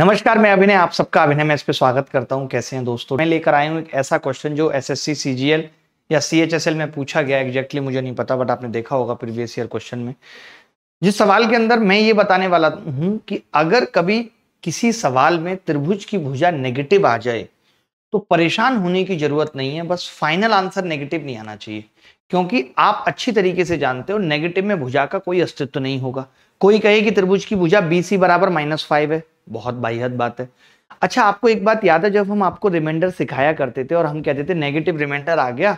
नमस्कार मैं अभिनय आप सबका अभिनय में इस पर स्वागत करता हूं कैसे हैं दोस्तों मैं लेकर आया हूं एक ऐसा क्वेश्चन जो एसएससी सीजीएल या सीएचएसएल में पूछा गया एग्जैक्टली मुझे नहीं पता बट आपने देखा होगा प्रीवियस ईयर क्वेश्चन में जिस सवाल के अंदर मैं ये बताने वाला हूं कि अगर कभी किसी सवाल में त्रिभुज की भुजा नेगेटिव आ जाए तो परेशान होने की जरूरत नहीं है बस फाइनल आंसर नेगेटिव नहीं आना चाहिए क्योंकि आप अच्छी तरीके से जानते हो नेगेटिव में भुजा का कोई अस्तित्व नहीं होगा कोई कहे कि त्रिभुज की भुजा बी सी बराबर माइनस फाइव है बहुत बाहियत बात है अच्छा आपको एक बात याद है जब हम आपको रिमाइंडर सिखाया करते थे और हम कहते थे नेगेटिव रिमाइंडर आ गया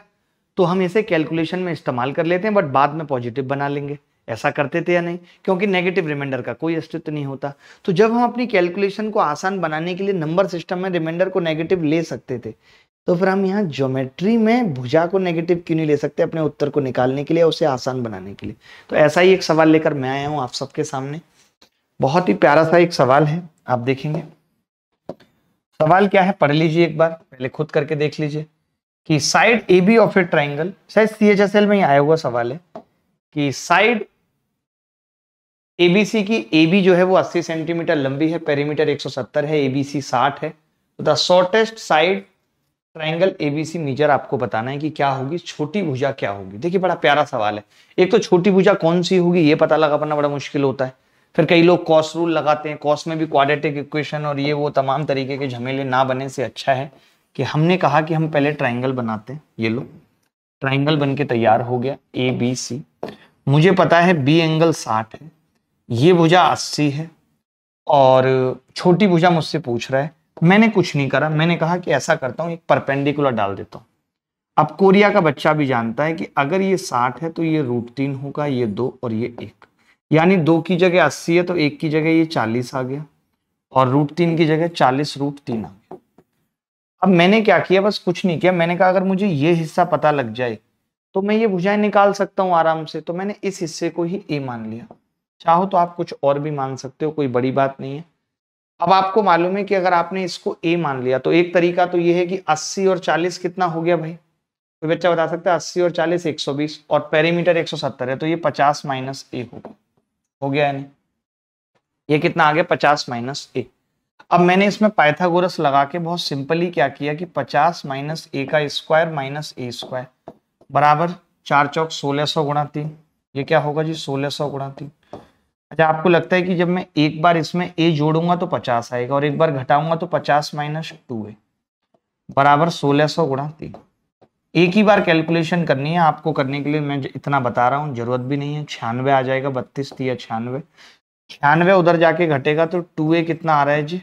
तो हम इसे कैलकुलेशन में इस्तेमाल कर लेते हैं बट बाद में पॉजिटिव बना लेंगे ऐसा करते थे या नहीं क्योंकि नेगेटिव रिमाइंडर का कोई अस्तित्व नहीं होता तो जब हम अपनी कैलकुलेशन को आसान बनाने के लिए नंबर सिस्टम में रिमाइंडर को नेगेटिव ले सकते थे तो फिर हम यहाँ ज्योमेट्री में भुजा को नेगेटिव क्यों नहीं ले सकते अपने उत्तर को निकालने के लिए उसे आसान बनाने के लिए तो ऐसा ही एक सवाल लेकर मैं आया हूँ आप सबके सामने बहुत ही प्यारा सा एक सवाल है आप देखेंगे सवाल क्या है पढ़ लीजिए एक बार पहले खुद करके देख लीजिए कि side A B of a triangle शायद सी एच एस एल में ही आया हुआ सवाल है कि साइड एबीसी की ए बी जो है वो 80 सेंटीमीटर लंबी है पेरीमीटर 170 है एबीसी 60 है तो the shortest side triangle ABC measure आपको बताना है कि क्या होगी छोटी भुजा क्या होगी देखिए बड़ा प्यारा सवाल है एक तो छोटी भुजा कौन सी होगी ये पता लगा पाना बड़ा मुश्किल होता है फिर कई लोग कॉस रूल लगाते हैं कॉस में भी क्वाड्रेटिक इक्वेशन और ये वो तमाम तरीके के झमेले ना बने से अच्छा है कि हमने कहा कि हम पहले ट्राइंगल बनाते हैं ये लो ट्राइंगल बन के तैयार हो गया ए बी सी मुझे पता है बी एंगल साठ है ये भुजा अस्सी है और छोटी भुजा मुझसे पूछ रहा है मैंने कुछ नहीं करा मैंने कहा कि ऐसा करता हूँ एक परपेंडिकुलर डाल देता हूँ अब कोरिया का बच्चा भी जानता है कि अगर ये साठ है तो ये रूट तीन होगा ये दो और ये एक यानी दो की जगह अस्सी है तो एक की जगह ये चालीस आ गया और रूट तीन की जगह चालीस रूट तीन आ गया अब मैंने क्या किया बस कुछ नहीं किया मैंने कहा अगर मुझे ये हिस्सा पता लग जाए तो मैं ये भुजाएं निकाल सकता हूं आराम से तो मैंने इस हिस्से को ही ए मान लिया चाहो तो आप कुछ और भी मान सकते हो कोई बड़ी बात नहीं है अब आपको मालूम है कि अगर आपने इसको ए मान लिया तो एक तरीका तो ये है कि अस्सी और चालीस कितना हो गया भाई कोई बच्चा बता सकता है अस्सी और चालीस एक और पेरीमीटर एक है तो ये पचास माइनस ए होगा हो गया यानी ये कितना आ गया पचास माइनस ए अब मैंने इसमें पाइथागोरस लगा के बहुत सिंपली क्या किया कि पचास माइनस ए का स्क्वायर माइनस ए स्क्वायर बराबर चार चौक सोलह सौ गुणा तीन ये क्या होगा जी सोलह सौ गुणा तीन अच्छा आपको लगता है कि जब मैं एक बार इसमें ए जोड़ूंगा तो पचास आएगा और एक बार घटाऊंगा तो पचास माइनस टू ए बराबर सोलह सौ गुणा तीन एक ही बार कैलकुलेशन करनी है आपको करने के लिए मैं इतना बता रहा हूँ जरूरत भी नहीं है छियानवे आ जाएगा बत्तीस या छियानवे छियानवे उधर जाके घटेगा तो टू ए कितना आ रहा है जी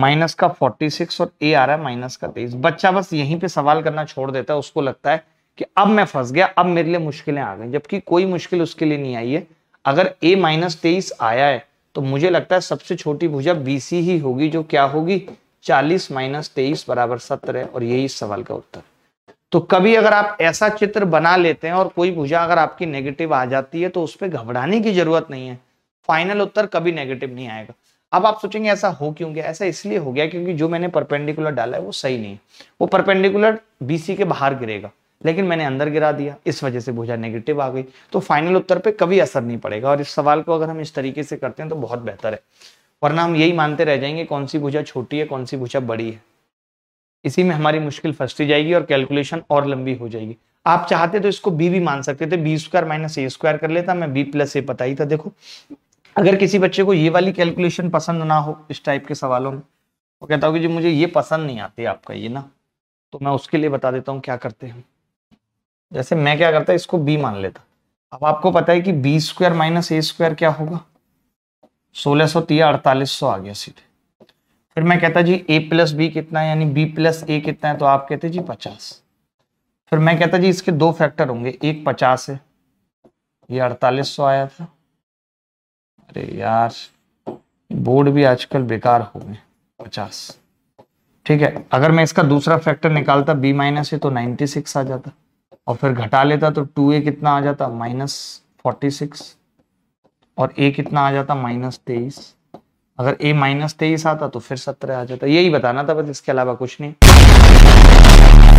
माइनस का फोर्टी सिक्स और ए आ रहा है माइनस का तेईस बच्चा बस यहीं पे सवाल करना छोड़ देता है उसको लगता है कि अब मैं फंस गया अब मेरे लिए मुश्किलें आ गई जबकि कोई मुश्किल उसके लिए नहीं आई है अगर ए माइनस तेईस आया है तो मुझे लगता है सबसे छोटी भुजा बीसी ही होगी जो क्या होगी चालीस माइनस तेईस बराबर सत्तर है और यही सवाल का उत्तर तो कभी अगर आप ऐसा चित्र बना लेते हैं और कोई भुजा अगर आपकी नेगेटिव आ जाती है तो उस पर घबराने की जरूरत नहीं है फाइनल उत्तर कभी नेगेटिव नहीं आएगा अब आप सोचेंगे ऐसा हो क्यों गया ऐसा इसलिए हो गया क्योंकि जो मैंने परपेंडिकुलर डाला है वो सही नहीं है वो परपेंडिकुलर बीसी के बाहर गिरेगा लेकिन मैंने अंदर गिरा दिया इस वजह से भुजा नेगेटिव आ गई तो फाइनल उत्तर पे कभी असर नहीं पड़ेगा और इस सवाल को अगर हम इस तरीके से करते हैं तो बहुत बेहतर है वरना हम यही मानते रह जाएंगे कौन सी भुजा छोटी है कौन सी भुजा बड़ी है इसी में हमारी मुश्किल फंसती जाएगी और कैलकुलेशन और लंबी हो जाएगी आप चाहते तो इसको बी भी मान सकते थे B square minus A square कर लेता मैं बी प्लस ए पता ही था देखो अगर किसी बच्चे को ये वाली कैलकुलेशन पसंद ना हो इस टाइप के सवालों में वो कहता हूँ कि जी मुझे ये पसंद नहीं आती आपका ये ना तो मैं उसके लिए बता देता हूँ क्या करते हैं जैसे मैं क्या करता इसको बी मान लेता अब आपको पता है कि B square minus A square क्या होगा सोलह सौ अड़तालीस आ गया सीधे फिर मैं कहता जी ए प्लस बी कितना है यानी बी प्लस ए कितना है तो आप कहते जी पचास फिर मैं कहता जी इसके दो फैक्टर होंगे एक पचास है ये अड़तालीस सौ आया था अरे यार बोर्ड भी आजकल बेकार हो गए पचास ठीक है अगर मैं इसका दूसरा फैक्टर निकालता बी माइनस है तो नाइन्टी सिक्स आ जाता और फिर घटा लेता तो टू ए कितना आ जाता माइनस फोर्टी सिक्स और ए कितना आ जाता माइनस तेईस अगर ए माइनस तेईस आता तो फिर सत्रह आ जाता यही बताना था बस इसके अलावा कुछ नहीं